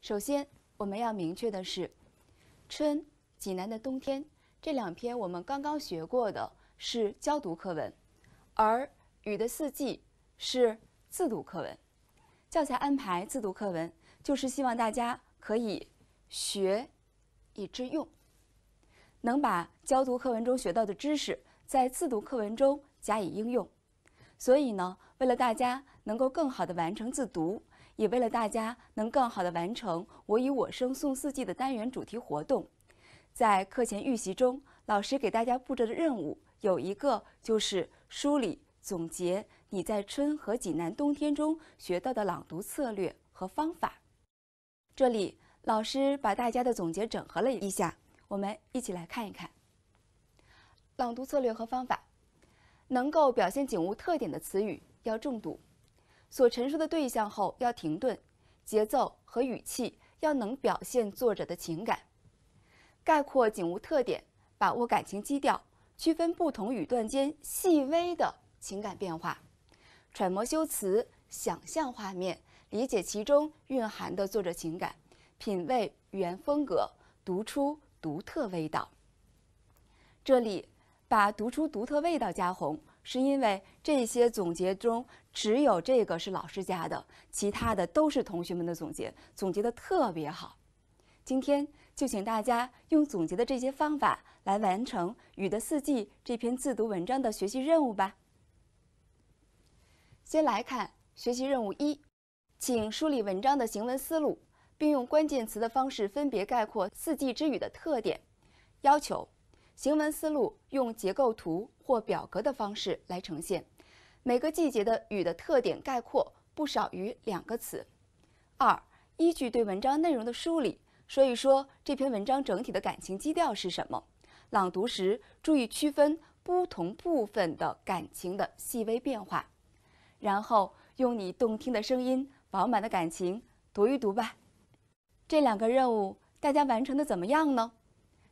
首先，我们要明确的是，《春》《济南的冬天》这两篇我们刚刚学过的是教读课文，而《雨的四季》是自读课文。教材安排自读课文，就是希望大家可以学以致用，能把教读课文中学到的知识在自读课文中加以应用。所以呢，为了大家能够更好的完成自读。也为了大家能更好的完成“我以我生送四季”的单元主题活动，在课前预习中，老师给大家布置的任务有一个，就是梳理总结你在《春》和《济南冬天》中学到的朗读策略和方法。这里，老师把大家的总结整合了一下，我们一起来看一看。朗读策略和方法，能够表现景物特点的词语要重读。所陈述的对象后要停顿，节奏和语气要能表现作者的情感，概括景物特点，把握感情基调，区分不同语段间细微的情感变化，揣摩修辞，想象画面，理解其中蕴含的作者情感，品味语言风格，读出独特味道。这里把“读出独特味道”加红。是因为这些总结中，只有这个是老师家的，其他的都是同学们的总结，总结的特别好。今天就请大家用总结的这些方法来完成《雨的四季》这篇自读文章的学习任务吧。先来看学习任务一，请梳理文章的行文思路，并用关键词的方式分别概括四季之雨的特点。要求。行文思路用结构图或表格的方式来呈现，每个季节的雨的特点概括不少于两个词。二、依据对文章内容的梳理，说一说这篇文章整体的感情基调是什么？朗读时注意区分不同部分的感情的细微变化，然后用你动听的声音、饱满的感情读一读吧。这两个任务大家完成的怎么样呢？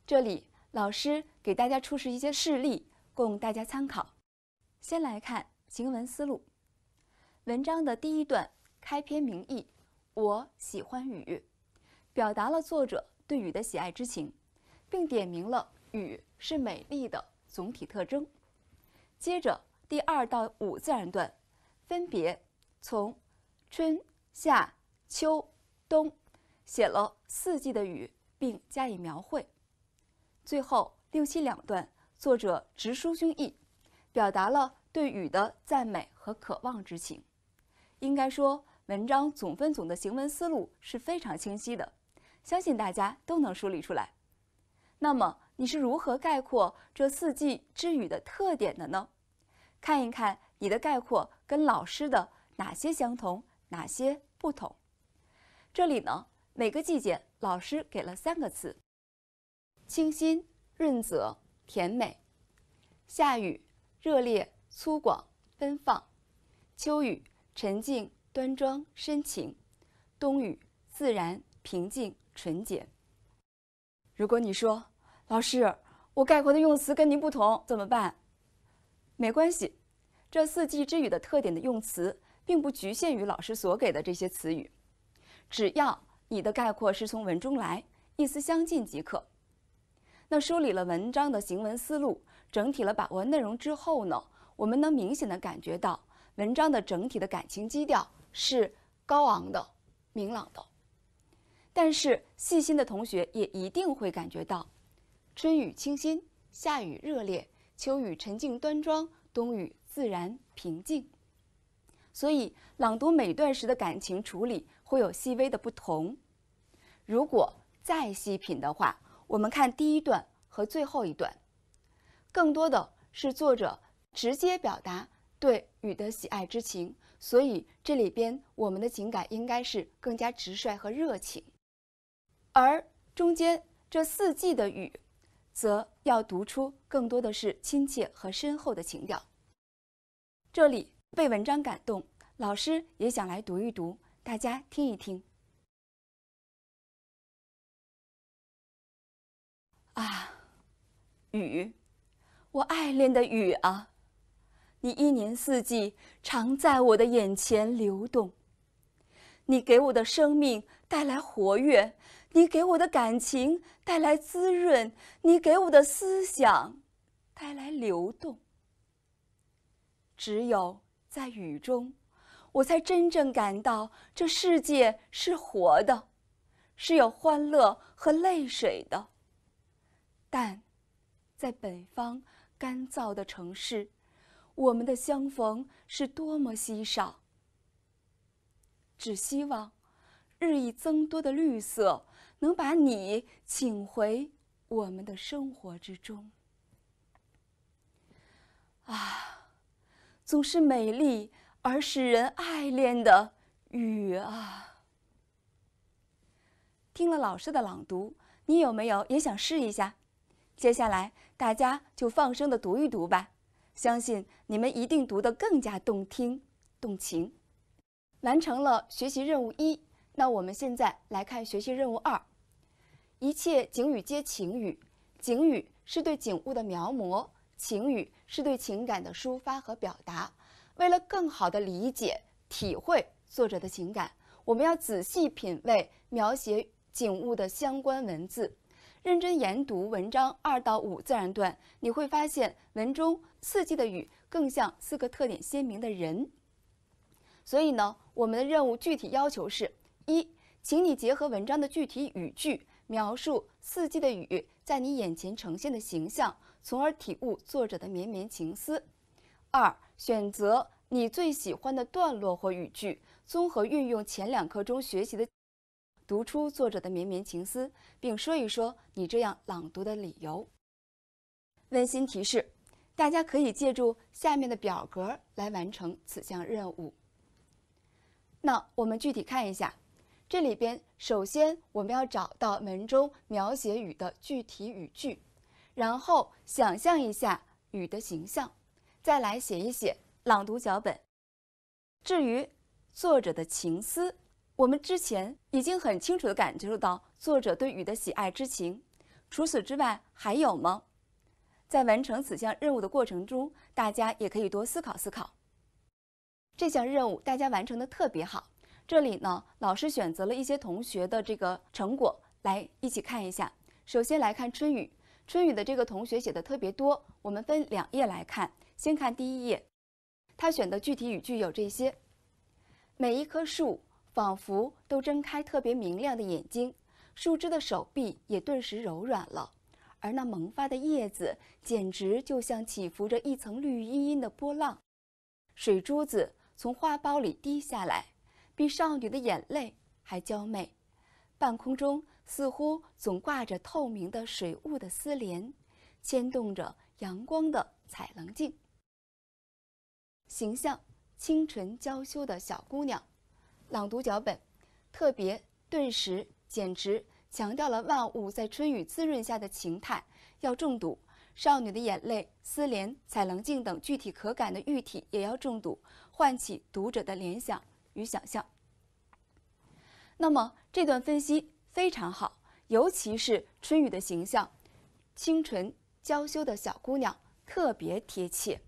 这里。老师给大家出示一些事例，供大家参考。先来看行文思路：文章的第一段开篇明义，“我喜欢雨”，表达了作者对雨的喜爱之情，并点明了雨是美丽的总体特征。接着，第二到五自然段，分别从春、夏、秋、冬写了四季的雨，并加以描绘。最后六七两段，作者直抒胸臆，表达了对雨的赞美和渴望之情。应该说，文章总分总的行文思路是非常清晰的，相信大家都能梳理出来。那么，你是如何概括这四季之雨的特点的呢？看一看你的概括跟老师的哪些相同，哪些不同？这里呢，每个季节老师给了三个词。清新、润泽、甜美；夏雨热烈、粗犷、奔放；秋雨沉静、端庄、深情；冬雨自然、平静、纯洁。如果你说老师，我概括的用词跟您不同，怎么办？没关系，这四季之雨的特点的用词并不局限于老师所给的这些词语，只要你的概括是从文中来，意思相近即可。那梳理了文章的行文思路，整体了把握内容之后呢，我们能明显的感觉到文章的整体的感情基调是高昂的、明朗的。但是细心的同学也一定会感觉到，春雨清新，夏雨热烈，秋雨沉静端庄，冬雨自然平静。所以朗读每段时的感情处理会有细微的不同。如果再细品的话。我们看第一段和最后一段，更多的是作者直接表达对雨的喜爱之情，所以这里边我们的情感应该是更加直率和热情。而中间这四季的雨，则要读出更多的是亲切和深厚的情调。这里被文章感动，老师也想来读一读，大家听一听。啊，雨，我爱恋的雨啊！你一年四季常在我的眼前流动。你给我的生命带来活跃，你给我的感情带来滋润，你给我的思想带来流动。只有在雨中，我才真正感到这世界是活的，是有欢乐和泪水的。但在北方干燥的城市，我们的相逢是多么稀少。只希望日益增多的绿色能把你请回我们的生活之中。啊，总是美丽而使人爱恋的雨啊！听了老师的朗读，你有没有也想试一下？接下来，大家就放声的读一读吧，相信你们一定读得更加动听、动情。完成了学习任务一，那我们现在来看学习任务二。一切景语皆情语，景语是对景物的描摹，情语是对情感的抒发和表达。为了更好的理解、体会作者的情感，我们要仔细品味描写景物的相关文字。认真研读文章二到五自然段，你会发现文中四季的雨更像四个特点鲜明的人。所以呢，我们的任务具体要求是：一，请你结合文章的具体语句，描述四季的雨在你眼前呈现的形象，从而体悟作者的绵绵情思；二，选择你最喜欢的段落或语句，综合运用前两课中学习的。读出作者的绵绵情思，并说一说你这样朗读的理由。温馨提示：大家可以借助下面的表格来完成此项任务。那我们具体看一下，这里边首先我们要找到文中描写雨的具体语句，然后想象一下雨的形象，再来写一写朗读脚本。至于作者的情思。我们之前已经很清楚地感受到作者对雨的喜爱之情。除此之外，还有吗？在完成此项任务的过程中，大家也可以多思考思考。这项任务大家完成的特别好。这里呢，老师选择了一些同学的这个成果来一起看一下。首先来看春雨，春雨的这个同学写的特别多，我们分两页来看。先看第一页，他选的具体语句有这些：每一棵树。仿佛都睁开特别明亮的眼睛，树枝的手臂也顿时柔软了，而那萌发的叶子简直就像起伏着一层绿茵茵的波浪。水珠子从花苞里滴下来，比少女的眼泪还娇媚。半空中似乎总挂着透明的水雾的丝帘，牵动着阳光的彩棱镜。形象清纯娇羞的小姑娘。朗读脚本，特别顿时简直强调了万物在春雨滋润下的情态，要重读。少女的眼泪、丝莲、彩棱镜等具体可感的喻体也要重读，唤起读者的联想与想象。那么这段分析非常好，尤其是春雨的形象，清纯娇羞的小姑娘特别贴切。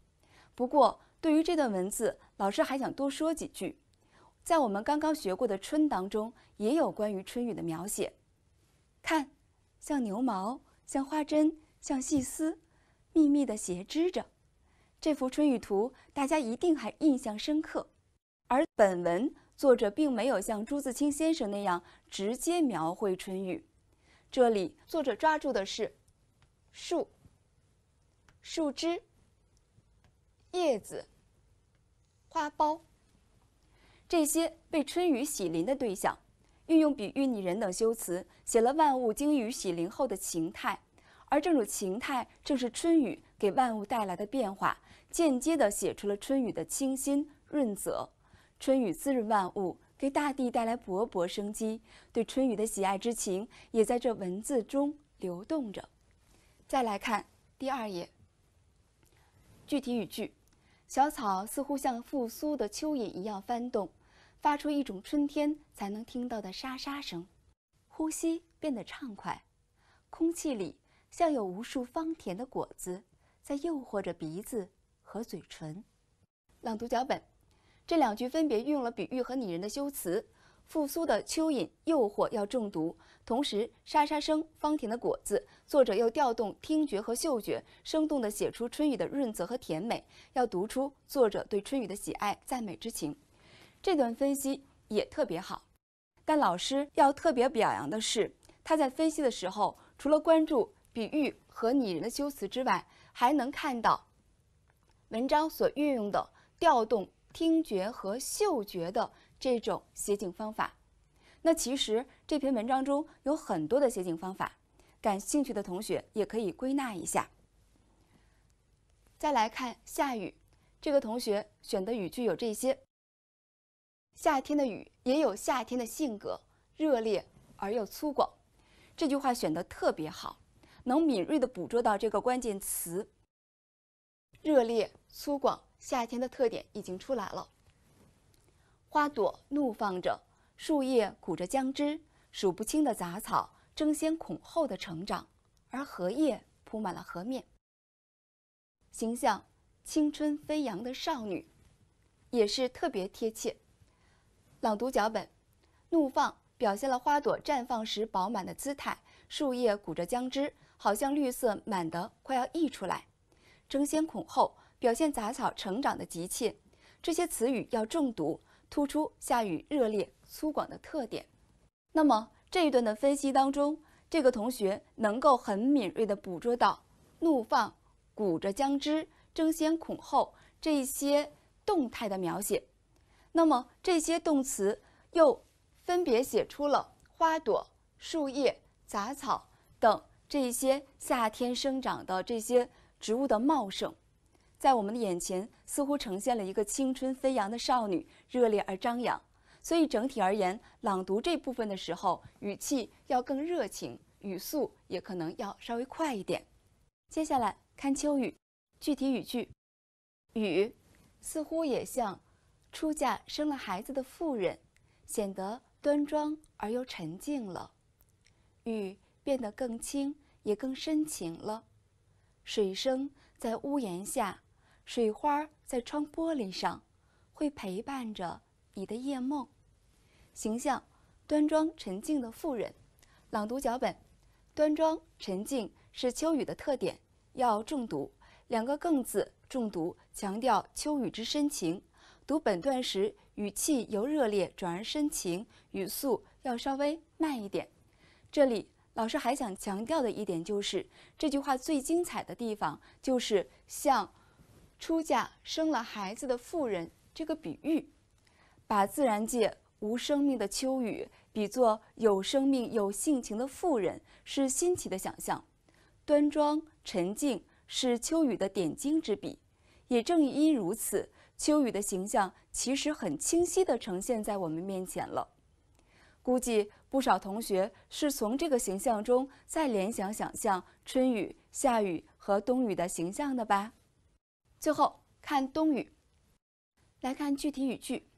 不过对于这段文字，老师还想多说几句。在我们刚刚学过的《春》当中，也有关于春雨的描写。看，像牛毛，像花针，像细丝，密密的斜织着。这幅春雨图，大家一定还印象深刻。而本文作者并没有像朱自清先生那样直接描绘春雨，这里作者抓住的是树、树枝、叶子、花苞。这些被春雨洗淋的对象，运用比喻、拟人等修辞，写了万物经雨洗淋后的情态，而这种情态正是春雨给万物带来的变化，间接地写出了春雨的清新润泽。春雨滋润万物，给大地带来勃勃生机，对春雨的喜爱之情也在这文字中流动着。再来看第二页，具体语句：小草似乎像复苏的蚯蚓一样翻动。发出一种春天才能听到的沙沙声，呼吸变得畅快，空气里像有无数芳甜的果子在诱惑着鼻子和嘴唇。朗读脚本，这两句分别运用了比喻和拟人的修辞。复苏的蚯蚓诱惑要中毒，同时沙沙声、芳甜的果子，作者又调动听觉和嗅觉，生动的写出春雨的润泽和甜美。要读出作者对春雨的喜爱、赞美之情。这段分析也特别好，但老师要特别表扬的是，他在分析的时候，除了关注比喻和拟人的修辞之外，还能看到文章所运用的调动听觉和嗅觉的这种写景方法。那其实这篇文章中有很多的写景方法，感兴趣的同学也可以归纳一下。再来看下雨，这个同学选的语句有这些。夏天的雨也有夏天的性格，热烈而又粗犷。这句话选得特别好，能敏锐地捕捉到这个关键词。热烈、粗犷，夏天的特点已经出来了。花朵怒放着，树叶鼓着浆汁，数不清的杂草争先恐后的成长，而荷叶铺满了河面。形象青春飞扬的少女，也是特别贴切。朗读脚本，怒放表现了花朵绽放时饱满的姿态，树叶鼓着浆汁，好像绿色满得快要溢出来，争先恐后表现杂草成长的急切。这些词语要重读，突出夏雨热烈、粗犷的特点。那么这一段的分析当中，这个同学能够很敏锐地捕捉到怒放、鼓着浆汁、争先恐后这些动态的描写。那么这些动词又分别写出了花朵、树叶、杂草等这些夏天生长的这些植物的茂盛，在我们的眼前似乎呈现了一个青春飞扬的少女，热烈而张扬。所以整体而言，朗读这部分的时候，语气要更热情，语速也可能要稍微快一点。接下来看秋雨，具体语句，雨似乎也像。出嫁生了孩子的妇人，显得端庄而又沉静了。雨变得更轻，也更深情了。水声在屋檐下，水花在窗玻璃上，会陪伴着你的夜梦。形象：端庄沉静的妇人。朗读脚本：端庄沉静是秋雨的特点，要重读两个“更”字，重读强调秋雨之深情。读本段时，语气由热烈转而深情，语速要稍微慢一点。这里老师还想强调的一点就是，这句话最精彩的地方就是“像出嫁生了孩子的妇人”这个比喻，把自然界无生命的秋雨比作有生命有性情的妇人，是新奇的想象。端庄沉静是秋雨的点睛之笔，也正因如此。秋雨的形象其实很清晰地呈现在我们面前了，估计不少同学是从这个形象中再联想想象春雨、夏雨和冬雨的形象的吧。最后看冬雨，来看具体语句，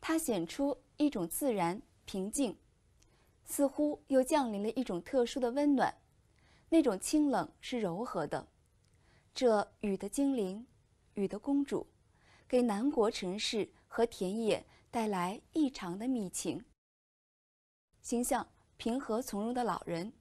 它显出一种自然平静，似乎又降临了一种特殊的温暖，那种清冷是柔和的，这雨的精灵，雨的公主。给南国城市和田野带来异常的密情。形象平和从容的老人，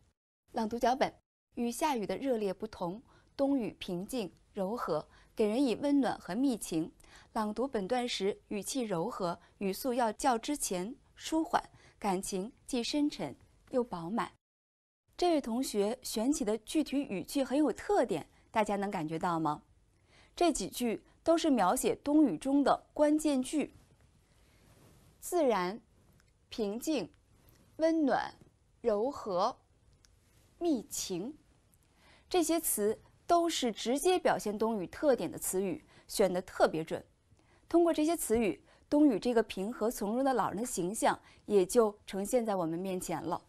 朗读脚本。与夏雨的热烈不同，冬雨平静柔和，给人以温暖和密情。朗读本段时，语气柔和，语速要较之前舒缓，感情既深沉又饱满。这位同学选取的具体语句很有特点，大家能感觉到吗？这几句。都是描写冬雨中的关键句，自然、平静、温暖、柔和、密情，这些词都是直接表现冬雨特点的词语，选的特别准。通过这些词语，冬雨这个平和从容的老人的形象也就呈现在我们面前了。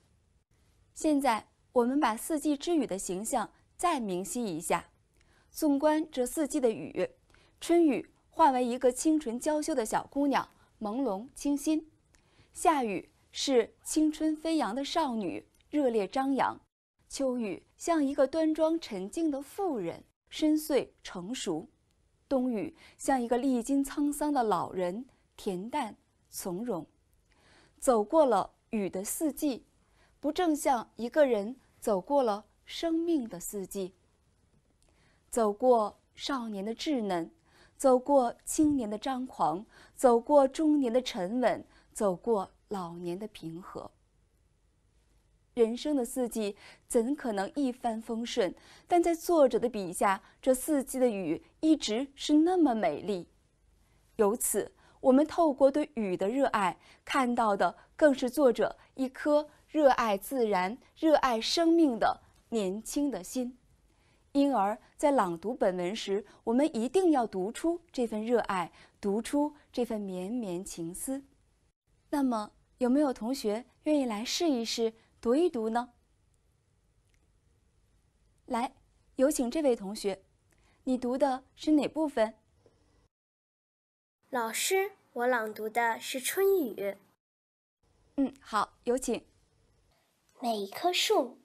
现在我们把四季之雨的形象再明晰一下，纵观这四季的雨。春雨化为一个清纯娇羞的小姑娘，朦胧清新；夏雨是青春飞扬的少女，热烈张扬；秋雨像一个端庄沉静的妇人，深邃成熟；冬雨像一个历经沧桑的老人，恬淡从容。走过了雨的四季，不正像一个人走过了生命的四季？走过少年的稚嫩。走过青年的张狂，走过中年的沉稳，走过老年的平和。人生的四季怎可能一帆风顺？但在作者的笔下，这四季的雨一直是那么美丽。由此，我们透过对雨的热爱，看到的更是作者一颗热爱自然、热爱生命的年轻的心。因而，在朗读本文时，我们一定要读出这份热爱，读出这份绵绵情思。那么，有没有同学愿意来试一试、读一读呢？来，有请这位同学，你读的是哪部分？老师，我朗读的是春雨。嗯，好，有请。每一棵树。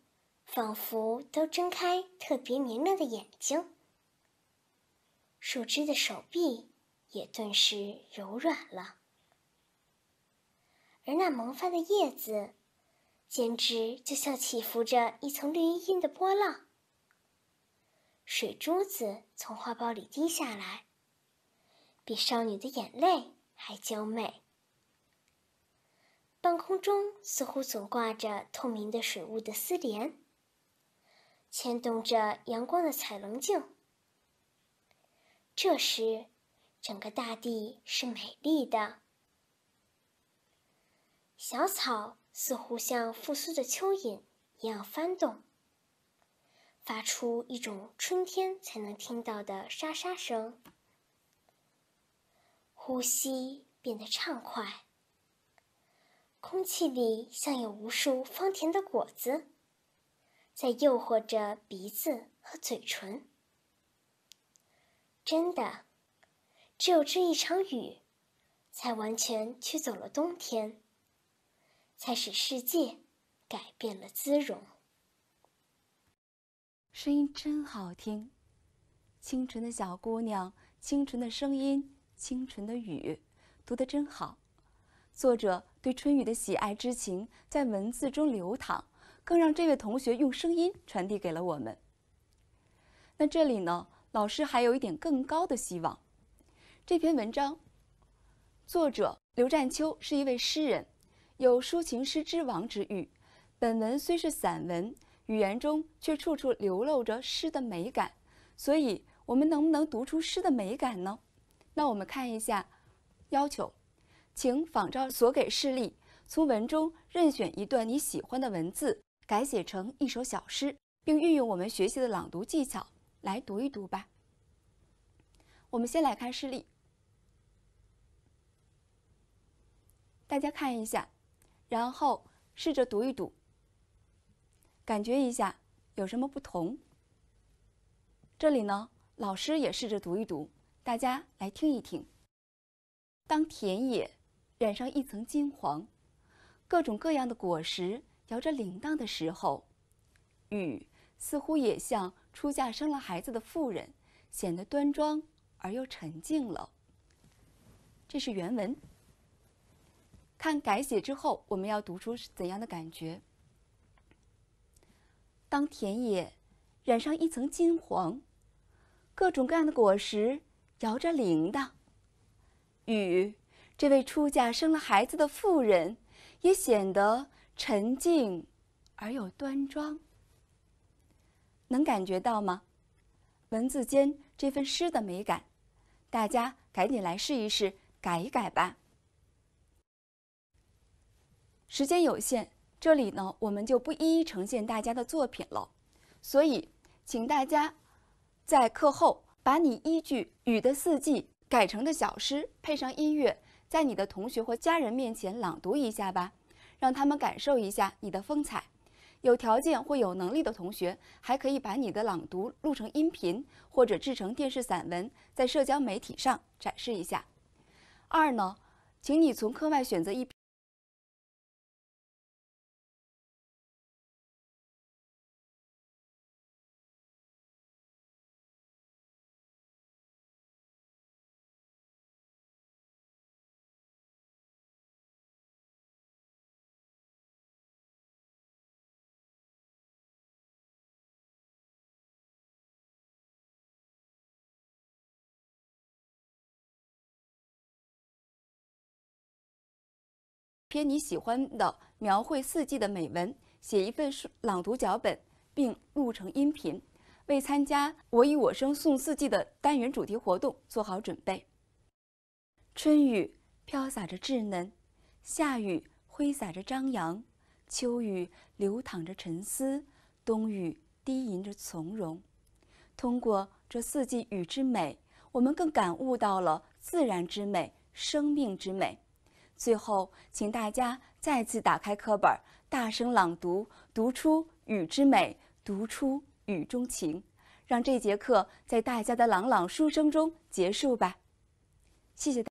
仿佛都睁开特别明亮的眼睛，树枝的手臂也顿时柔软了，而那萌发的叶子，简直就像起伏着一层绿茵茵的波浪。水珠子从花苞里滴下来，比少女的眼泪还娇媚。半空中似乎总挂着透明的水雾的丝帘。牵动着阳光的彩虹镜。这时，整个大地是美丽的。小草似乎像复苏的蚯蚓一样翻动，发出一种春天才能听到的沙沙声。呼吸变得畅快，空气里像有无数芳甜的果子。在诱惑着鼻子和嘴唇。真的，只有这一场雨，才完全驱走了冬天，才使世界改变了姿容。声音真好听，清纯的小姑娘，清纯的声音，清纯的雨，读得真好。作者对春雨的喜爱之情在文字中流淌。更让这位同学用声音传递给了我们。那这里呢？老师还有一点更高的希望。这篇文章作者刘占秋是一位诗人，有“抒情诗之王”之誉。本文虽是散文，语言中却处处流露着诗的美感。所以，我们能不能读出诗的美感呢？那我们看一下要求，请仿照所给示例，从文中任选一段你喜欢的文字。改写成一首小诗，并运用我们学习的朗读技巧来读一读吧。我们先来看示例，大家看一下，然后试着读一读，感觉一下有什么不同。这里呢，老师也试着读一读，大家来听一听。当田野染上一层金黄，各种各样的果实。摇着铃铛的时候，雨似乎也像出嫁生了孩子的妇人，显得端庄而又沉静了。这是原文。看改写之后，我们要读出怎样的感觉？当田野染上一层金黄，各种各样的果实摇着铃铛，雨这位出嫁生了孩子的妇人也显得。沉静而又端庄，能感觉到吗？文字间这份诗的美感，大家赶紧来试一试，改一改吧。时间有限，这里呢我们就不一一呈现大家的作品了。所以，请大家在课后把你依据《雨的四季》改成的小诗配上音乐，在你的同学或家人面前朗读一下吧。让他们感受一下你的风采。有条件或有能力的同学，还可以把你的朗读录成音频，或者制成电视散文，在社交媒体上展示一下。二呢，请你从课外选择一写你喜欢的描绘四季的美文，写一份朗读脚本，并录成音频，为参加“我与我生颂四季”的单元主题活动做好准备。春雨飘洒着稚嫩，夏雨挥洒着张扬，秋雨流淌着沉思，冬雨低吟着从容。通过这四季雨之美，我们更感悟到了自然之美、生命之美。最后，请大家再次打开课本，大声朗读，读出雨之美，读出雨中情，让这节课在大家的朗朗书声中结束吧。谢谢大家。